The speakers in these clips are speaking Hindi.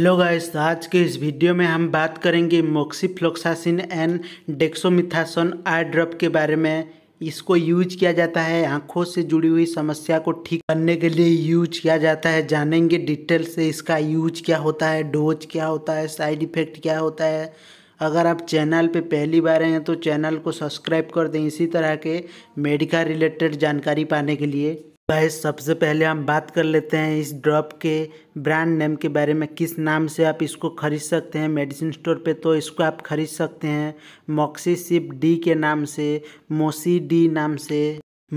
हेलो गाइस तो आज के इस वीडियो में हम बात करेंगे moxifloxacin and dexamethasone eye drop के बारे में इसको यूज किया जाता है आँखों से जुड़ी हुई समस्या को ठीक करने के लिए यूज किया जाता है जानेंगे डिटेल से इसका यूज क्या होता है डोज क्या होता है साइड इफ़ेक्ट क्या होता है अगर आप चैनल पे पहली बार हैं तो चैनल को सब्सक्राइब कर दें इसी तरह के मेडिकल रिलेटेड जानकारी पाने के लिए भाई सबसे पहले हम बात कर लेते हैं इस ड्रॉप के ब्रांड नेम के बारे में किस नाम से आप इसको खरीद सकते हैं मेडिसिन स्टोर पे तो इसको आप खरीद सकते हैं मॉक्सी सिप डी के नाम से मोसी डी नाम से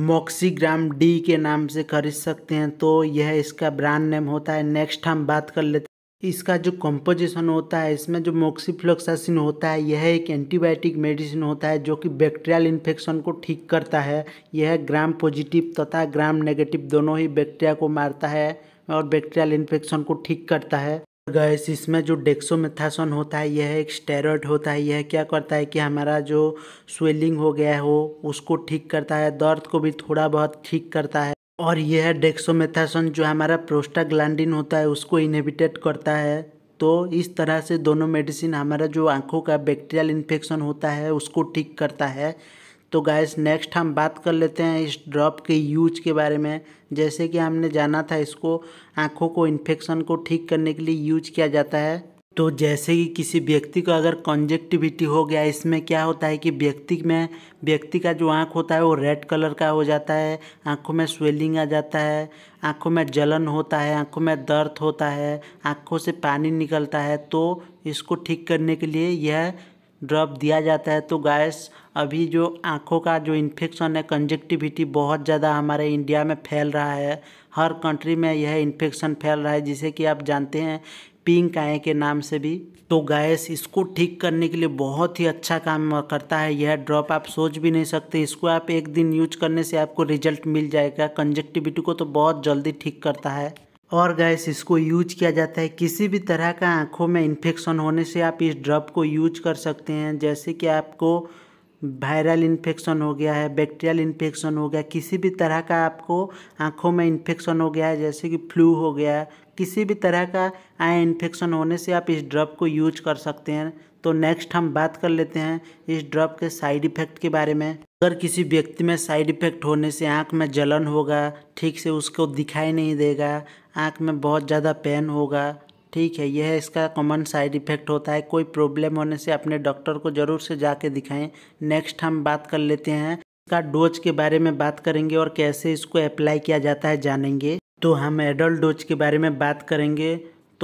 मॉक्सीग्राम डी के नाम से खरीद सकते हैं तो यह इसका ब्रांड नेम होता है नेक्स्ट हम बात कर लेते इसका जो कंपोजिशन होता है इसमें जो मोक्सीफ्लोक्सासिन होता है यह एक एंटीबायोटिक मेडिसिन होता है जो कि बैक्टीरियल इन्फेक्शन को ठीक करता है यह ग्राम पॉजिटिव तथा ग्राम नेगेटिव दोनों ही बैक्टीरिया को मारता है और बैक्टीरियल इन्फेक्शन को ठीक करता है गैस इसमें जो डेक्सोमेथासन होता है यह एक स्टेरॉयड होता है यह क्या करता है कि हमारा जो स्वेलिंग हो गया हो उसको ठीक करता है दर्द को भी थोड़ा बहुत ठीक करता है और यह डेक्सोमेथासन जो हमारा प्रोस्टाग्लैंडिन होता है उसको इनहिबिटेट करता है तो इस तरह से दोनों मेडिसिन हमारा जो आंखों का बैक्टीरियल इन्फेक्शन होता है उसको ठीक करता है तो गैस नेक्स्ट हम बात कर लेते हैं इस ड्रॉप के यूज के बारे में जैसे कि हमने जाना था इसको आँखों को इन्फेक्शन को ठीक करने के लिए यूज किया जाता है तो जैसे कि किसी व्यक्ति का अगर कॉन्जेक्टिविटी हो गया इसमें क्या होता है कि व्यक्ति में व्यक्ति का जो आँख होता है वो रेड कलर का हो जाता है आँखों में स्वेलिंग आ जाता है आँखों में जलन होता है आँखों में दर्द होता है आँखों से पानी निकलता है तो इसको ठीक करने के लिए यह ड्रॉप दिया जाता है तो गैस अभी जो आँखों का जो इन्फेक्शन है कंजेक्टिविटी बहुत ज़्यादा हमारे इंडिया में फैल रहा है हर कंट्री में यह इन्फेक्शन फैल रहा है जिसे कि आप जानते हैं पिंक आय के नाम से भी तो गैस इसको ठीक करने के लिए बहुत ही अच्छा काम करता है यह ड्रॉप आप सोच भी नहीं सकते इसको आप एक दिन यूज करने से आपको रिजल्ट मिल जाएगा कंजक्टिविटी को तो बहुत जल्दी ठीक करता है और गैस इसको यूज किया जाता है किसी भी तरह का आँखों में इन्फेक्शन होने से आप इस ड्रॉप को यूज कर सकते हैं जैसे कि आपको वायरल इन्फेक्शन हो गया है बैक्टीरियल इन्फेक्शन हो गया किसी भी तरह का आपको आँखों में इन्फेक्शन हो गया है जैसे कि फ्लू हो गया किसी भी तरह का आई इन्फेक्शन होने से आप इस ड्रप को यूज कर सकते हैं तो नेक्स्ट हम बात कर लेते हैं इस ड्रप के साइड इफ़ेक्ट के बारे में अगर किसी व्यक्ति में साइड इफ़ेक्ट होने से आँख में जलन होगा ठीक से उसको दिखाई नहीं देगा आँख में बहुत ज़्यादा पेन होगा ठीक है यह इसका कॉमन साइड इफ़ेक्ट होता है कोई प्रॉब्लम होने से अपने डॉक्टर को ज़रूर से जाके दिखाएं नेक्स्ट हम बात कर लेते हैं इसका डोज के बारे में बात करेंगे और कैसे इसको अप्लाई किया जाता है जानेंगे तो हम एडल्ट डोज के बारे में बात करेंगे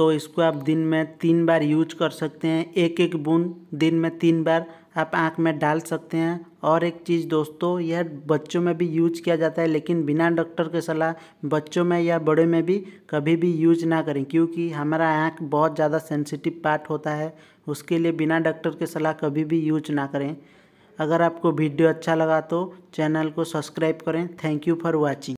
तो इसको आप दिन में तीन बार यूज कर सकते हैं एक एक बूंद दिन में तीन बार आप आँख में डाल सकते हैं और एक चीज़ दोस्तों यह बच्चों में भी यूज किया जाता है लेकिन बिना डॉक्टर के सलाह बच्चों में या बड़े में भी कभी भी यूज ना करें क्योंकि हमारा आँख बहुत ज़्यादा सेंसिटिव पार्ट होता है उसके लिए बिना डॉक्टर के सलाह कभी भी यूज ना करें अगर आपको वीडियो अच्छा लगा तो चैनल को सब्सक्राइब करें थैंक यू फॉर वॉचिंग